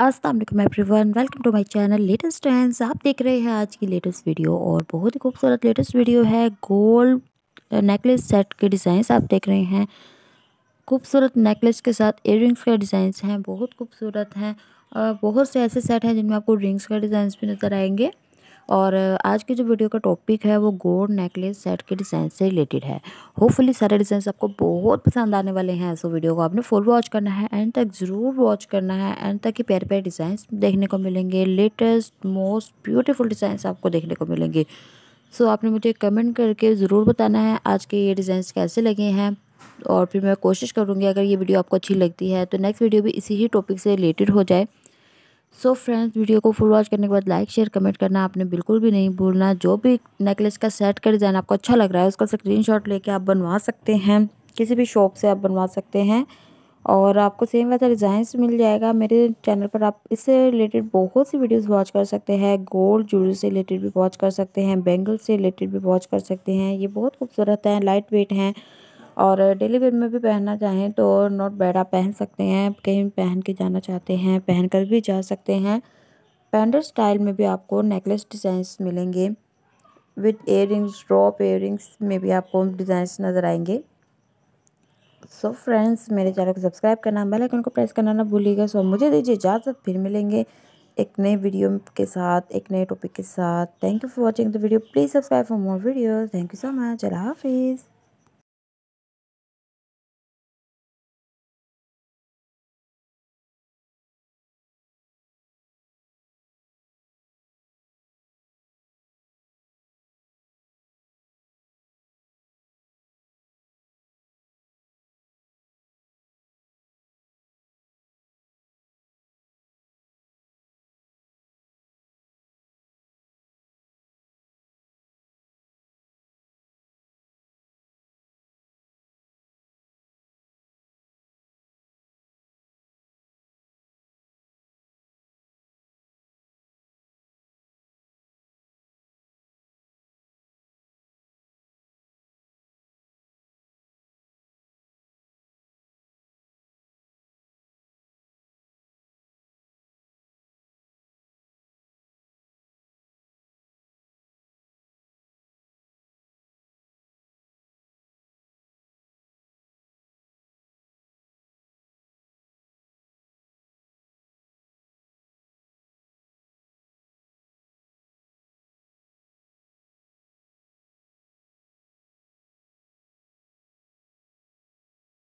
अस्सलाम वालेकुम everyone welcome to my channel latest trends आप देख रहे हैं आज की लेटेस्ट वीडियो और बहुत ही खूबसूरत लेटेस्ट वीडियो है गोल्ड नेकलेस सेट के डिज़ाइंस आप देख रहे हैं खूबसूरत नेकलेस के साथ इयरिंग्स के डिज़ाइंस हैं बहुत खूबसूरत हैं और बहुत से ऐसे सेट हैं जिनमें आपको रिंग्स के डिज़ाइंस भी नज़र आएंगे और आज की जो वीडियो का टॉपिक है वो गोल्ड नेकलेस सेट के डिज़ाइन से रिलेटेड है होपफुली सारे डिज़ाइन आपको बहुत पसंद आने वाले हैं सो वीडियो को आपने फुल वॉच करना है एंड तक ज़रूर वॉच करना है एंड तक कि प्यारे प्यारे डिज़ाइन देखने को मिलेंगे लेटेस्ट मोस्ट ब्यूटिफुल डिज़ाइन आपको देखने को मिलेंगे सो आपने मुझे कमेंट करके ज़रूर बताना है आज के ये डिज़ाइन कैसे लगे हैं और फिर मैं कोशिश करूँगी अगर ये वीडियो आपको अच्छी लगती है तो नेक्स्ट वीडियो भी इसी ही टॉपिक से रिलेटेड हो जाए सो फ्रेंड्स वीडियो को फुल वॉच करने के बाद लाइक शेयर कमेंट करना आपने बिल्कुल भी नहीं भूलना जो भी नेकलेस का सेट का डिज़ाइन आपको अच्छा लग रहा है उसका शॉट लेके आप बनवा सकते हैं किसी भी शॉप से आप बनवा सकते हैं और आपको सेम वैसा डिज़ाइंस मिल जाएगा मेरे चैनल पर आप इससे रिलेटेड बहुत सी वीडियोस वॉच कर सकते हैं गोल्ड ज्वेलरी से रिलेटेड भी वॉच कर सकते हैं बैंगल से रिलेटेड भी वॉच कर सकते हैं ये बहुत खूबसूरत हैं लाइट वेट हैं और डेली वेयर में भी पहनना चाहें तो नॉट बैड आप पहन सकते हैं कहीं पहन के जाना चाहते हैं पहन कर भी जा सकते हैं पैंडर स्टाइल में भी आपको नेकलेस डिज़ाइंस मिलेंगे विद एयर ड्रॉप एयर में भी आपको डिज़ाइंस नज़र आएंगे सो so फ्रेंड्स मेरे चैनल को सब्सक्राइब करना बेल आइकन को प्रेस करना ना भूलिएगा सो so, मुझे दीजिए इजाज़त फिर मिलेंगे एक नए वीडियो के साथ एक नए टॉपिक के साथ thank you for watching the video please subscribe for more video thank you so much अल्लाह हाफिज़